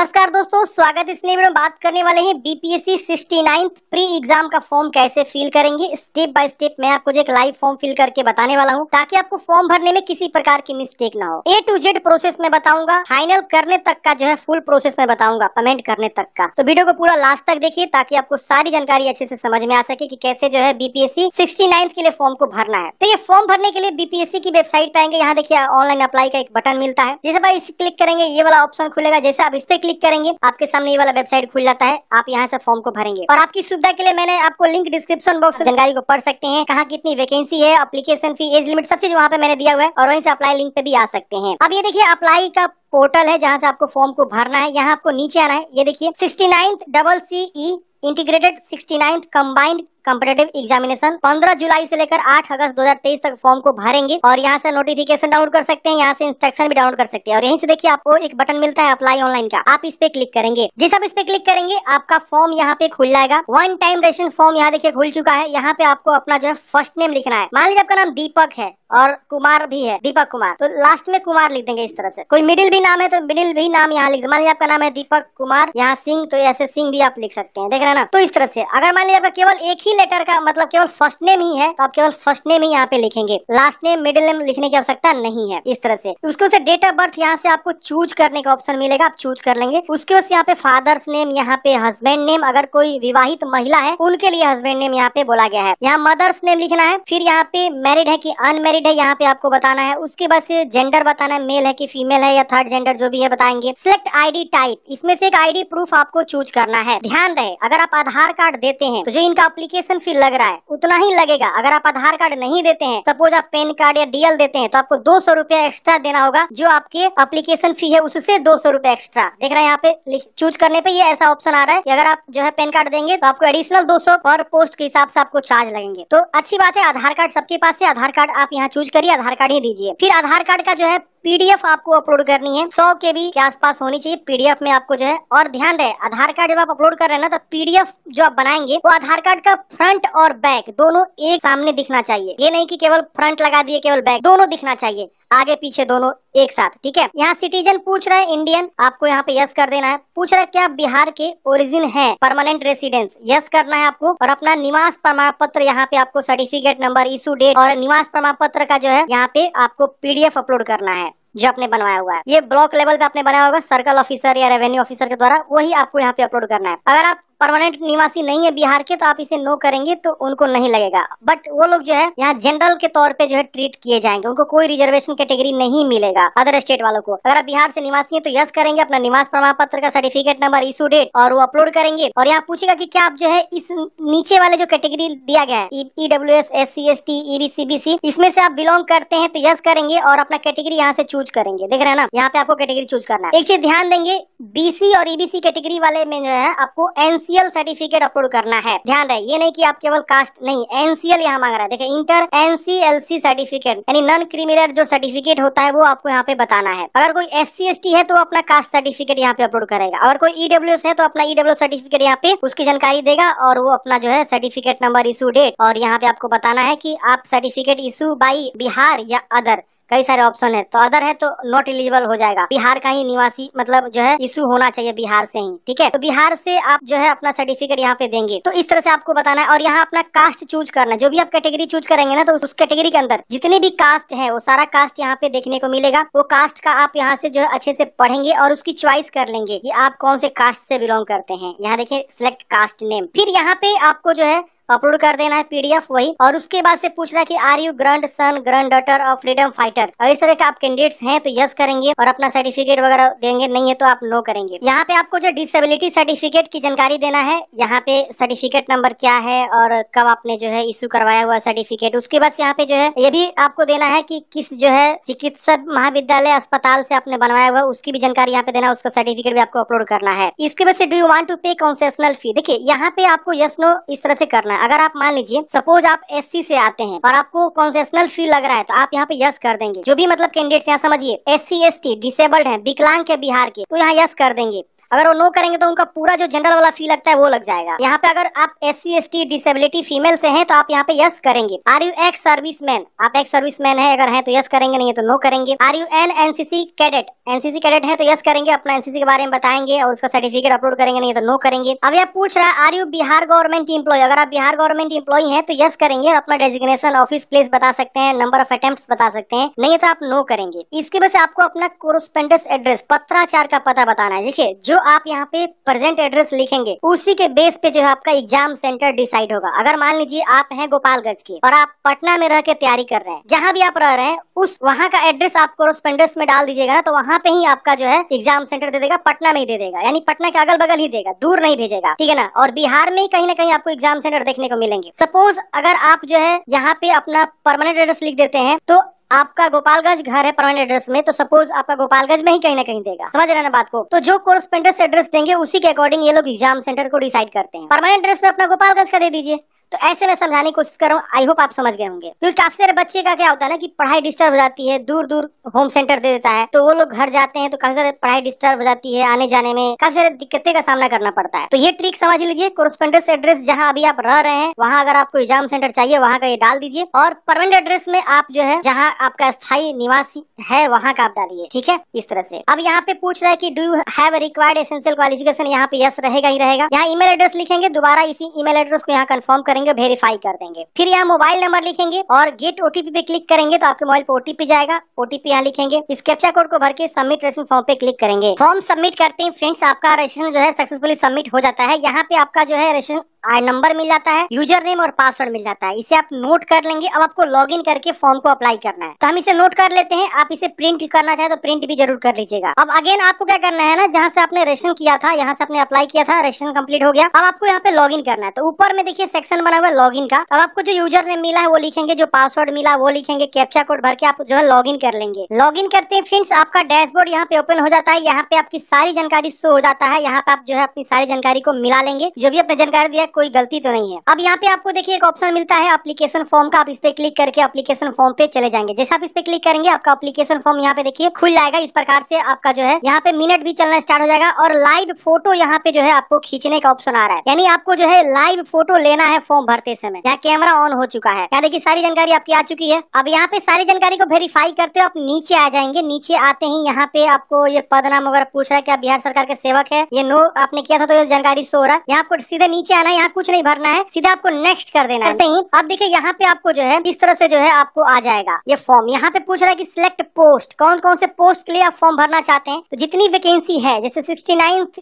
नमस्कार दोस्तों स्वागत इस नए वीडियो में बात करने वाले हैं BPSC sixty ninth pre exam का फॉर्म कैसे फिल करेंगे स्टेप बाय स्टेप मैं आपको एक लाइव फॉर्म फिल करके बताने वाला हूं ताकि आपको फॉर्म भरने में किसी प्रकार की मिस्टेक ना हो ए टू जेड प्रोसेस में बताऊंगा फाइनल करने तक का जो है फुल प्रोसेस में बताऊंगा पेमेंट करने तक का तो वीडियो को पूरा लास्ट तक देखिए ताकि आपको सारी जानकारी अच्छे से समझ में आ सके की कैसे जो है बीपीएससी सिक्सटी के लिए फॉर्म को भरना है तो ये फॉर्म भरने के लिए बीपीएससी की वेबसाइट पे आएंगे यहाँ देखिए ऑनलाइन अप्लाई का एक बटन मिलता है जैसे भाई क्लिक करेंगे ये वाला ऑप्शन खुलेगा जैसे आप इस पे क्लिक करेंगे आपके सामने ये वाला वेबसाइट खुल जाता है आप यहाँ से फॉर्म को भरेंगे और आपकी सुविधा के लिए मैंने आपको लिंक डिस्क्रिप्शन बॉक्स में जानकारी को पढ़ सकते हैं कहाँ कितनी वैकेंसी है अपलीकेशन फी एज लिमिट सब चीज वहाँ पे मैंने दिया हुआ है और वहीं से अप्लाई लिंक पे भी आ सकते हैं अब ये देखिए अप्लाई का पोर्टल है जहाँ से आपको फॉर्म को भरना है यहाँ आपको नीचे आना है ये देखिए sixty ninth double C E integrated sixty ninth combined competitive examination 15 जुलाई से लेकर 8 अगस्त 2023 तक फॉर्म को भरेंगे और यहाँ से नोटिफिकेशन डाउनलोड कर सकते हैं यहाँ से इंस्ट्रक्शन भी डाउनलोड कर सकते हैं और यहीं से देखिए आपको एक बटन मिलता है अप्लाई ऑनलाइन का आप इस पे क्लिक करेंगे जिस आप इस पे क्लिक करेंगे आपका फॉर्म यहाँ पे खुल जाएगा वन टाइम रेशन फॉर्म यहाँ देखिए खुल चुका है यहाँ पे आपको अपना जो है फर्स्ट नेम लिखना है मान लीजिए आपका नाम दीपक है और कुमार भी है दीपक कुमार तो लास्ट में कुमार लिख देंगे इस तरह से कोई मिडिल भी नाम है तो मिडिल भी नाम यहाँ लिख मान लीजिए आपका नाम है दीपक कुमार यहाँ सिंह तो ऐसे सिंह भी आप लिख सकते हैं देख रहे ना तो इस तरह से अगर मान लीजिए आपका केवल एक ही ही लेटर का मतलब केवल फर्स्ट नेम ही है तो आप केवल फर्स्ट नेम ही यहाँ पे लिखेंगे लास्ट नेम मिडिल नेम लिखने की आवश्यकता नहीं है इस तरह से उसके से डेट ऑफ बर्थ यहाँ से आपको चूज करने का ऑप्शन मिलेगा आप चूज कर लेंगे उसके बाद यहाँ पे फादर्स नेम यहाँ पे हस्बैंड नेम अगर कोई विवाहित महिला है उनके लिए हस्बैंड नेम यहाँ पे बोला गया है यहाँ मदर्स नेम लिखना है फिर यहाँ पे मैरिड है की अनमेरिड है यहाँ पे आपको बताना है उसके बाद से जेंडर बताना है मेल है की फीमेल है या थर्ड जेंडर जो भी है बताएंगे सिलेक्ट आईडी टाइप इसमें से एक आईडी प्रूफ आपको चूज करना है ध्यान रहे अगर आप आधार कार्ड देते हैं तो जो इनका अप्लीकेशन एप्लीकेशन फी लग रहा है उतना ही लगेगा अगर आप आधार कार्ड नहीं देते हैं सपोज आप पेन कार्ड या डीएल देते हैं तो आपको दो सौ रूपया एक्स्ट्रा देना होगा जो आपके एप्लीकेशन फी है उससे दो सौ रूपया एक्स्ट्रा देख रहे हैं यहाँ पे चूज करने पे ये ऐसा ऑप्शन आ रहा है कि अगर आप जो है पेन कार्ड देंगे तो आपको एडिशनल दो सौ और पोस्ट के हिसाब से आपको चार्ज लगेंगे तो अच्छी बात है आधार कार्ड सबके पास है आधार कार्ड आप यहाँ चूज करिए आधार कार्ड ही दीजिए फिर आधार कार्ड का जो है पीडीएफ आपको अपलोड करनी है सौ के बी के आसपास होनी चाहिए पीडीएफ में आपको जो है और ध्यान रहे आधार कार्ड जब आप अपलोड कर रहे हैं ना तो पीडीएफ जो आप बनाएंगे वो आधार कार्ड का फ्रंट और बैक दोनों एक सामने दिखना चाहिए ये नहीं की केवल फ्रंट लगा दिए केवल बैक दोनों दिखना चाहिए आगे पीछे दोनों एक साथ ठीक है यहाँ सिटीजन पूछ रहा है इंडियन आपको यहाँ पे यस कर देना है पूछ रहा है क्या बिहार के ओरिजिन है परमानेंट रेसिडेंस यस करना है आपको और अपना निवास प्रमाण पत्र यहाँ पे आपको सर्टिफिकेट नंबर इशू डेट और निवास प्रमाण पत्र का जो है यहाँ पे आपको पीडीएफ अपलोड करना है जो आपने बनवाया हुआ है ये ब्लॉक लेवल पे आपने बनाया होगा सर्कल ऑफिसर या रेवेन्यू ऑफिसर के द्वारा वही आपको यहाँ पे अपलोड करना है अगर आप परमानेंट निवासी नहीं है बिहार के तो आप इसे नो करेंगे तो उनको नहीं लगेगा बट वो लोग जो है यहाँ जनरल के तौर पे जो है ट्रीट किए जाएंगे उनको कोई रिजर्वेशन कैटेगरी नहीं मिलेगा अदर स्टेट वालों को अगर आप बिहार से निवासी है तो यस करेंगे अपना निवास प्रमाण पत्र का सर्टिफिकेट नंबर इशू डेट और वो अपलोड करेंगे और यहाँ पूछेगा की क्या आप जो है इस नीचे वाले जो कैटेगरी दिया गया है E W S S C S T B C C इसमें से आप बिलोंग करते हैं तो यस करेंगे और अपना कैटेगरी यहाँ से चूज करेंगे देख रहे हैं ना यहाँ पे आपको कैटेगरी चूज करना है एक चीज ध्यान देंगे बीसी और ईबीसी e कैटेगरी वाले में जो है आपको एनसीएल सर्टिफिकेट अपलोड करना है ध्यान रहे ये नहीं कि आप केवल कास्ट नहीं एनसीएल यहाँ मांग रहा है देखिए इंटर एनसीएलसी सर्टिफिकेट यानी नॉन क्रिमिनल जो सर्टिफिकेट होता है वो आपको यहाँ पे बताना है अगर कोई एस सी है तो अपना कास्ट सर्टिफिकेट यहाँ पे अपलोड करेगा अगर कोई ईडब्ल्यू e है तो अपना ईडब्ल्यू e सर्टिफिकेट यहाँ पे उसकी जानकारी देगा और वो अपना जो है सर्टिफिकेट नंबर इशू डेट और यहाँ पे आपको बताना है की आप सर्टिफिकेट इशू बाई बिहार या अदर कई सारे ऑप्शन है तो अदर है तो नॉट एलिजिबल हो जाएगा बिहार का ही निवासी मतलब जो है इशू होना चाहिए बिहार से ही ठीक है तो बिहार से आप जो है अपना सर्टिफिकेट यहाँ पे देंगे तो इस तरह से आपको बताना है और यहाँ अपना कास्ट चूज करना है जो भी आप कैटेगरी चूज करेंगे ना तो उस कैटेगरी के अंदर जितने भी कास्ट है वो सारा कास्ट यहाँ पे देखने को मिलेगा वो कास्ट का आप यहाँ से जो है अच्छे से पढ़ेंगे और उसकी च्वाइस कर लेंगे की आप कौन से कास्ट से बिलोंग करते हैं यहाँ देखिये सिलेक्ट कास्ट नेम फिर यहाँ पे आपको जो है अपलोड कर देना है पीडीएफ वही और उसके बाद से पूछना की are you grand son grand daughter of freedom fighter अगर इस तरह के आप कैंडिडेट्स हैं तो यस करेंगे और अपना सर्टिफिकेट वगैरह देंगे नहीं है तो आप नो करेंगे यहाँ पे आपको जो डिसेबिलिटी सर्टिफिकेट की जानकारी देना है यहाँ पे सर्टिफिकेट नंबर क्या है और कब आपने जो है इश्यू करवाया हुआ सर्टिफिकेट उसके बाद यहाँ पे जो है ये भी आपको देना है की किस जो है चिकित्सक महाविद्यालय अस्पताल से आपने बनवाया हुआ उसकी भी जानकारी यहाँ पे देना उसका सर्टिफिकेट भी आपको अपलोड करना है इसके बाद से डू यू वॉन्ट टू पे कॉन्सेशनल फी देखिए यहाँ पे आपको यस नो इस तरह से करना है अगर आप मान लीजिए सपोज आप एस से आते हैं और आपको कॉन्सेशनल फी लग रहा है तो आप यहाँ पे यस कर देंगे जो भी मतलब कैंडिडेट्स यहाँ समझिए S C S T disabled है विकलांग के बिहार के तो यहाँ यस कर देंगे अगर वो नो करेंगे तो उनका पूरा जो जनरल वाला फी लगता है वो लग जाएगा यहाँ पे अगर आप S C S T disability female से हैं तो आप यहाँ पे यस करेंगे are you ex service man आप एक्स सर्विस मैन है अगर तो है तो यस करेंगे नहीं तो नो करेंगे are you N NCC cadet NCC cadet है तो यस करेंगे अपना एनसीसी के बारे में बताएंगे और उसका सर्टिफिकेट अपलोड करेंगे नहीं तो नो करेंगे अब यह पूछ रहा है आर यू बिहार गवर्नमेंट की इम्प्लॉय अगर आप बिहार गवर्नमेंट इम्प्लॉय है तो यस करेंगे और अपना डेजिग्नेशन ऑफिस प्लेस बता सकते हैं नंबर ऑफ अटेम्प्ट बता सकते हैं नहीं तो आप नो करेंगे इसके वजह से आपको अपना कोरोस्पेंडेंस एड्रेस पत्राचार का पता बताना है देखिए जो आप यहाँ पे प्रेजेंट एड्रेस लिखेंगे उसी के बेस पे जो है आपका एग्जाम सेंटर डिसाइड होगा अगर मान लीजिए आप हैं गोपालगंज के और आप पटना में रह के तैयारी कर रहे हैं जहाँ भी आप रह रहे हैं उस वहाँ का एड्रेस आप कोरोस्पेंडेंस में डाल दीजिएगा ना तो वहाँ पे ही आपका जो है एग्जाम सेंटर दे देगा पटना में ही दे देगा यानी पटना के अगल बगल ही देगा दूर नहीं भेजेगा ठीक है ना और बिहार में ही कहीं ना कहीं आपको एग्जाम सेंटर देखने को मिलेंगे सपोज अगर आप जो है यहाँ पे अपना परमानेंट एड्रेस लिख देते हैं तो आपका गोपालगंज घर है परमानेंट एड्रेस में तो सपोज आपका गोपालगंज में ही कहीं ना कहीं देगा समझ रहे ना बात को तो जो कोरस्पेंडेंट एड्रेस देंगे उसी के अकॉर्डिंग ये लोग एग्जाम सेंटर को डिसाइड करते हैं परमानेंट एड्रेस में अपना गोपालगंज का दे दीजिए तो ऐसे मैं समझाने की कोशिश कर रहा हूँ आई होप आप समझ गए होंगे क्योंकि काफी सारे बच्चे का क्या होता है ना कि पढ़ाई डिस्टर्ब हो जाती है दूर दूर होम सेंटर दे देता है तो वो लोग घर जाते हैं तो काफी सारे पढ़ाई डिस्टर्ब हो जाती है आने जाने में काफी सारे दिक्कतें का सामना करना पड़ता है तो ये ट्रिक समझ लीजिए कोरोस्पेंडेंस एड्रेस जहाँ अभी आप रह रहे हैं वहाँ अगर आपको एग्जाम सेंटर चाहिए वहाँ का ये डाल दीजिए और परमानेंट एड्रेस में आप जो है जहाँ आपका स्थायी निवासी है वहाँ का आप डालिए ठीक है इस तरह से अब यहाँ पे पूछ रहा है की do you have required essential qualification यहाँ पे यस रहेगा ही रहेगा यहाँ ईमेल एड्रेस लिखेंगे दोबारा इसी ईमेल एड्रेस को यहाँ कन्फर्म करेंगे करेंगे वेरीफाई कर देंगे फिर यहाँ मोबाइल नंबर लिखेंगे और गेट ओटीपी पे क्लिक करेंगे तो आपके मोबाइल पे ओटीपी जाएगा ओटीपी यहाँ लिखेंगे इस कैप्चा कोड को भर के सबमिट रजिस्ट्रेशन फॉर्म पे क्लिक करेंगे फॉर्म सबमिट करते हैं फ्रेंड्स आपका रजिस्ट्रेशन जो है सक्सेसफुली सबमिट हो जाता है यहाँ पे आपका जो है रजिस्ट्रेशन आई नंबर मिल जाता है यूजर नेम और पासवर्ड मिल जाता है इसे आप नोट कर लेंगे अब आपको लॉग इन करके फॉर्म को अप्लाई करना है तो हम इसे नोट कर लेते हैं आप इसे प्रिंट करना चाहे तो प्रिंट भी जरूर कर लीजिएगा अब अगेन आपको क्या करना है ना जहाँ से आपने रेशन किया था यहाँ से आपने अप्लाई किया था रेशन कम्प्लीट हो गया अब आपको यहाँ पे लॉग करना है तो ऊपर में देखिए सेक्शन बना हुआ है लॉग का अब आपको जो यूजर नेम मिला है वो लिखेंगे जो पासवर्ड मिला वो लिखेंगे कैप्चा कोड भर के आप जो है लॉग कर लेंगे लॉग करते हैं फ्रेंड्स आपका डैशबोर्ड यहाँ पे ओपन हो जाता है यहाँ पे आपकी सारी जानकारी शो हो जाता है यहाँ पे आप जो है अपनी सारी जानकारी को मिला लेंगे जो भी आपने जानकारी दिया कोई गलती तो नहीं है अब यहाँ पे आपको देखिए एक ऑप्शन मिलता है अप्लीकेशन फॉर्म का आप इस पे क्लिक करके अप्लीकेशन फॉर्म पे चले जाएंगे जैसे आप इस पे क्लिक करेंगे आपका अप्लीकेशन फॉर्म यहाँ पे देखिए खुल जाएगा इस प्रकार से आपका जो है यहाँ पे मिनट भी चलना स्टार्ट हो जाएगा और लाइव फोटो यहाँ पे जो है आपको खींचने का ऑप्शन आ रहा है यानी आपको जो है लाइव फोटो लेना है फॉर्म भरते समय यहाँ कैमरा ऑन हो चुका है यहाँ देखिए सारी जानकारी आपकी आ चुकी है अब यहाँ पे सारी जानकारी को वेरीफाई करते हो आप नीचे आ जाएंगे नीचे आते ही यहाँ पे आपको ये पद नाम वगैरह पूछ रहा है क्या बिहार सरकार के सेवक है ये नो आपने किया था तो ये जानकारी सो रहा है यहाँ आपको सीधे नीचे आना है यहाँ कुछ नहीं भरना है सीधा आपको नेक्स्ट कर देना है अब देखिए यहाँ पे आपको जो है इस तरह से जो है आपको आ जाएगा ये फॉर्म यहाँ पे पूछ रहा है कि सिलेक्ट पोस्ट कौन कौन से पोस्ट के लिए आप फॉर्म भरना चाहते हैं तो जितनी वैकेंसी है जैसे सिक्सटी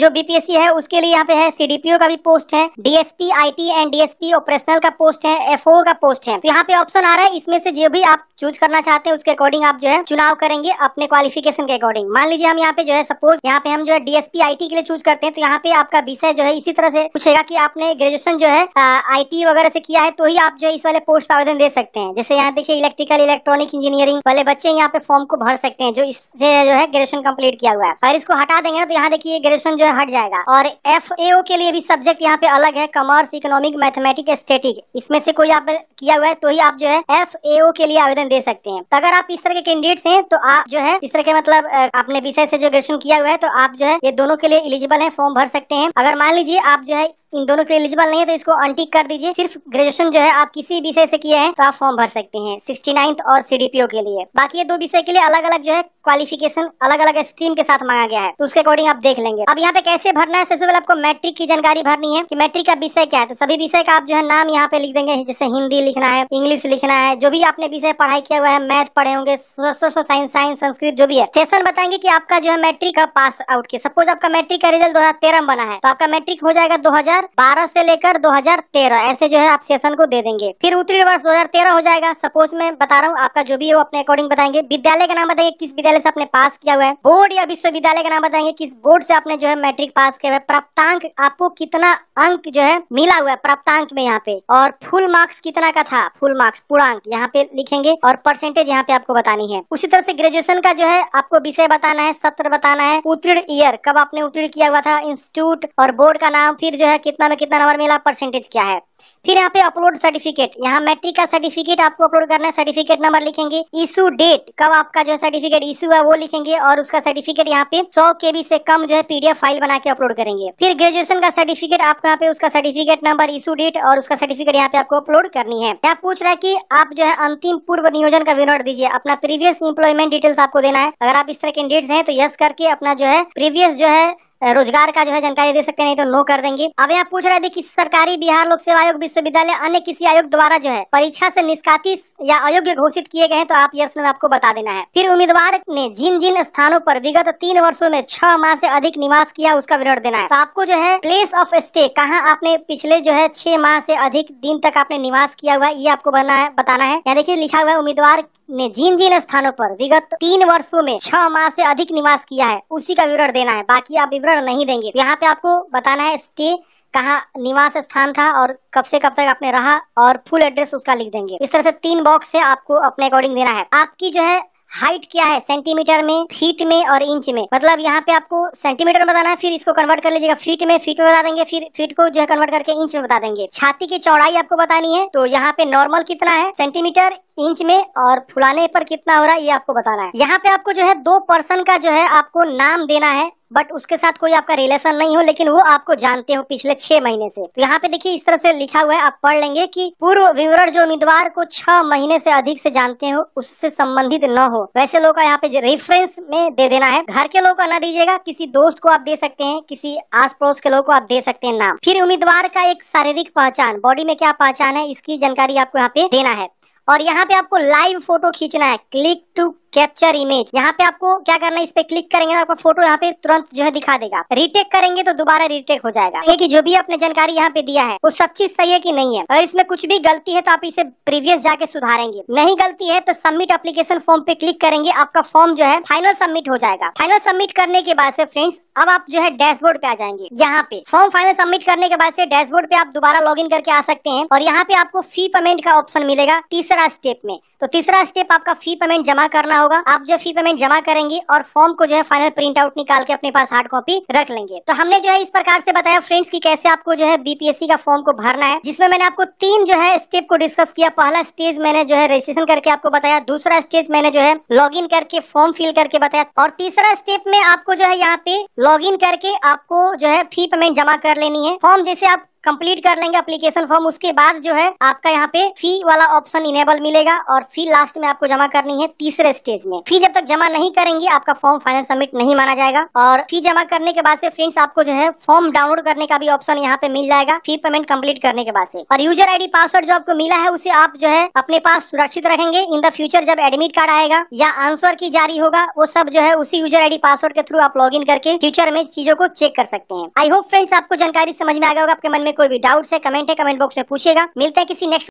जो बीपीएससी है उसके लिए यहाँ पे है सीडीपीओ का भी पोस्ट है DSP IT and DSP operational का पोस्ट है एफ का पोस्ट है तो यहाँ पे ऑप्शन आ रहा है इसमें से जो भी आप चूज करना चाहते हैं उसके अकॉर्डिंग आप जो है चुनाव करेंगे अपने क्वालिफिकेशन के अकॉर्डिंग मान लीजिए हम यहाँ पे जो है सपोज यहाँ पे हम जो है डीएसपी आई के लिए चूज करते हैं तो यहाँ पे आपका विषय जो है इसी तरह से पूछेगा कि आपने ग्रेजुएशन जो है आईटी वगैरह से किया है तो ही आप जो है इस वाले पोस्ट पर आवेदन दे सकते हैं जैसे यहाँ देखिए इलेक्ट्रिकल इलेक्ट्रॉनिक इंजीनियरिंग वाले बच्चे यहाँ पे फॉर्म को भर सकते हैं जो इससे जो है ग्रेजुएशन कम्प्लीट किया हुआ है अगर इसको हटा देंगे तो यहाँ देखिए ग्रेजुएशन जो है हट जाएगा और एफ के लिए भी सब्जेक्ट यहाँ पे अलग है कॉमर्स इकोनॉमिक मैथमेटिक स्टेटिक इसमें से कोई आप किया हुआ है तो ही आप जो है एफ के लिए आवेदन दे सकते हैं तो अगर आप इस तरह के कैंडिडेट्स हैं तो आप जो है इस तरह के मतलब आपने विषय से जो ग्रेजुएशन किया हुआ है तो आप जो है ये दोनों के लिए एलिजिबल है फॉर्म भर सकते हैं अगर मान लीजिए आप जो है इन दोनों के एलिजिबल नहीं है तो इसको अनटिक कर दीजिए सिर्फ ग्रेजुएशन जो है आप किसी विषय से किए हैं तो आप फॉर्म भर सकते हैं सिक्सटी नाइन्थ और सीडीपीओ के लिए बाकी ये दो विषय के लिए अलग अलग जो है क्वालिफिकेशन अलग अलग स्ट्रीम के साथ मांगा गया है तो उसके अकॉर्डिंग आप देख लेंगे अब यहाँ पे कैसे भरना है सबसे पहले आपको मैट्रिक की जानकारी भरनी है कि मैट्रिक का विषय क्या है तो सभी विषय का आप जो है नाम यहाँ पे लिख देंगे जैसे हिंदी लिखना है इंग्लिश लिखना है जो भी आपने विषय पढ़ाई किया हुआ है मैथ पढ़े होंगे सोशल साइंस साइंस संस्कृत जो भी है सेशन बताएंगे की आपका जो है मैट्रिक का पास आउट के सपोज आपका मैट्रिक का रिजल्ट दो में बना है तो आपका मैट्रिक हो जाएगा दो 2012 से लेकर 2013 ऐसे जो है आप सेशन को दे देंगे फिर उत्तरी वर्ष 2013 हो जाएगा सपोज मैं बता रहा हूँ आपका जो भी है वो अपने अकॉर्डिंग बताएंगे विद्यालय का नाम बताएंगे किस विद्यालय से आपने पास किया हुआ है बोर्ड या विश्वविद्यालय का नाम बताएंगे किस बोर्ड से आपने जो है मैट्रिक पास किया हुआ है प्राप्तांक आपको कितना अंक जो है मिला हुआ है प्राप्तांक में यहाँ पे और फुल मार्क्स कितना का था फुल मार्क्स पूरा अंक यहाँ पे लिखेंगे और परसेंटेज यहाँ पे आपको बतानी है उसी तरह से ग्रेजुएशन का जो है आपको विषय बताना है सत्र बताना है उत्तीर्ण ईयर कब आपने उत्तीर्ण किया हुआ था इंस्टीट्यूट और बोर्ड का नाम फिर जो है कितना में कितना नंबर मिला परसेंटेज क्या है फिर यहाँ पे अपलोड सर्टिफिकेट यहाँ मैट्रिक का सर्टिफिकेट आपको अपलोड करना है सर्टिफिकेट नंबर लिखेंगे इशू डेट कब आपका जो है सर्टिफिकेट इशू है वो लिखेंगे और उसका सर्टिफिकेट यहाँ पे सौ के से कम जो है पीडीएफ फाइल बना के अपलोड करेंगे फिर ग्रेजुएशन का सर्टिफिकेट आपको यहाँ पे उसका सर्टिफिकेट नंबर इशू डेट और उसका सर्टिफिकेट यहाँ पे आपको अपलोड करनी है यहाँ पूछ रहा है की आप जो है अंतिम पूर्व नियोजन का विनोट दीजिए अपना प्रीवियस इंप्लॉयमेंट डिटेल्स आपको देना है अगर आप इस तरह के डेट्स हैं तो यस करके अपना जो है प्रीवियस जो है रोजगार का जो है जानकारी दे सकते नहीं तो नो कर देंगे अब यहाँ पूछ रहे थे सरकारी बिहार लोक सेवा आयोग विश्वविद्यालय अन्य किसी आयोग द्वारा जो है परीक्षा से निष्कासित या अयोग्य घोषित किए गए तो आप यश में आपको बता देना है फिर उम्मीदवार ने जिन जिन स्थानों पर विगत तीन वर्षो में छह माह से अधिक निवास किया उसका विवरण देना है तो आपको जो है प्लेस ऑफ स्टे कहाँ आपने पिछले जो है छह माह से अधिक दिन तक आपने निवास किया हुआ ये आपको बना है बताना है यहाँ देखिए लिखा हुआ है उम्मीदवार ने जिन जिन स्थानों पर विगत तीन वर्षों में छह माह से अधिक निवास किया है उसी का विवरण देना है बाकी आप विवरण विवरण नहीं देंगे तो यहाँ पे आपको बताना है स्टे कहा निवास स्थान था और कब से कब तक आपने रहा और फुल एड्रेस उसका लिख देंगे इस तरह से तीन बॉक्स से आपको अपने अकॉर्डिंग देना है आपकी जो है हाइट क्या है सेंटीमीटर में फीट में और इंच में मतलब यहाँ पे आपको सेंटीमीटर में बताना है फिर इसको कन्वर्ट कर लीजिएगा फीट में फीट में बता देंगे फिर फीट को जो है कन्वर्ट करके इंच में बता देंगे छाती की चौड़ाई आपको बतानी है तो यहाँ पे नॉर्मल कितना है सेंटीमीटर इंच में और फुलाने पर कितना हो रहा है ये आपको बताना है यहाँ पे आपको जो है दो पर्सन का जो है आपको नाम देना है बट उसके साथ कोई आपका रिलेशन नहीं हो लेकिन वो आपको जानते हो पिछले छह महीने से तो यहाँ पे देखिए इस तरह से लिखा हुआ है आप पढ़ लेंगे कि पूर्व विवरण जो उम्मीदवार को छह महीने से अधिक से जानते हो उससे संबंधित न हो वैसे लोग का यहाँ पे रेफरेंस में दे देना है घर के लोग का न दीजिएगा किसी दोस्त को आप दे सकते हैं किसी आस पड़ोस के लोग को आप दे सकते हैं नाम फिर उम्मीदवार का एक शारीरिक पहचान बॉडी में क्या पहचान है इसकी जानकारी आपको यहाँ पे देना है और यहाँ पे आपको लाइव फोटो खींचना है क्लिक टू कैप्चर इमेज यहाँ पे आपको क्या करना है इस पे क्लिक करेंगे तो आपका फोटो यहाँ पे तुरंत जो है दिखा देगा रिटेक करेंगे तो दोबारा रिटेक हो जाएगा ये कि जो भी आपने जानकारी यहाँ पे दिया है वो सब चीज सही है कि नहीं है और इसमें कुछ भी गलती है तो आप इसे प्रीवियस जाके सुधारेंगे नहीं गलती है तो सबमिट एप्लीकेशन फॉर्म पे क्लिक करेंगे आपका फॉर्म जो है फाइनल सबमिट हो जाएगा फाइनल सबमिट करने के बाद से फ्रेंड्स अब आप जो है डैशबोर्ड पे आ जाएंगे यहाँ पे फॉर्म फाइनल सबमिट करने के बाद से डैशबोर्ड पे आप दोबारा लॉग करके आ सकते हैं और यहाँ पे आपको फी पेमेंट का ऑप्शन मिलेगा तीसरा स्टेप में तो तीसरा स्टेप आपका फी पेमेंट जमा करना करना होगा आप जो फी पेमेंट जमा करेंगे और फॉर्म को जो है फाइनल प्रिंट आउट निकाल के अपने पास हार्ड कॉपी रख लेंगे तो हमने जो है इस प्रकार से बताया फ्रेंड्स की कैसे आपको जो है बीपीएससी का फॉर्म को भरना है जिसमें मैंने आपको तीन जो है स्टेप को डिस्कस किया पहला स्टेज मैंने जो है रजिस्ट्रेशन करके आपको बताया दूसरा स्टेज मैंने जो है लॉग इन करके फॉर्म फिल करके बताया और तीसरा स्टेप में आपको जो है यहाँ पे लॉग इन करके आपको जो है फी पेमेंट जमा कर लेनी है फॉर्म जैसे आप कंप्लीट कर लेंगे अप्लीकेशन फॉर्म उसके बाद जो है आपका यहाँ पे फी वाला ऑप्शन इनेबल मिलेगा और फी लास्ट में आपको जमा करनी है तीसरे स्टेज में फी जब तक जमा नहीं करेंगे आपका फॉर्म फाइनल सबमिट नहीं माना जाएगा और फी जमा करने के बाद से फ्रेंड्स आपको जो है फॉर्म डाउनलोड करने का भी ऑप्शन यहाँ पे मिल जाएगा फी पेमेंट कम्प्लीट करने के बाद से और यूजर आई पासवर्ड जो आपको मिला है उसे आप जो है अपने पास सुरक्षित रखेंगे इन द फ्यूचर जब एडमिट कार्ड आएगा या आंसर की जारी होगा वो सब जो है उसी यूजर आई पासवर्ड के थ्रू आप लॉग करके फ्यूचर में चीजों को चेक कर सकते हैं आई होप फ्रेंड्स आपको जानकारी समझ में आएगा आपके मन में में कोई भी डाउट है कमेंट है कमेंट बॉक्स में पूछिएगा मिलते हैं किसी नेक्स्ट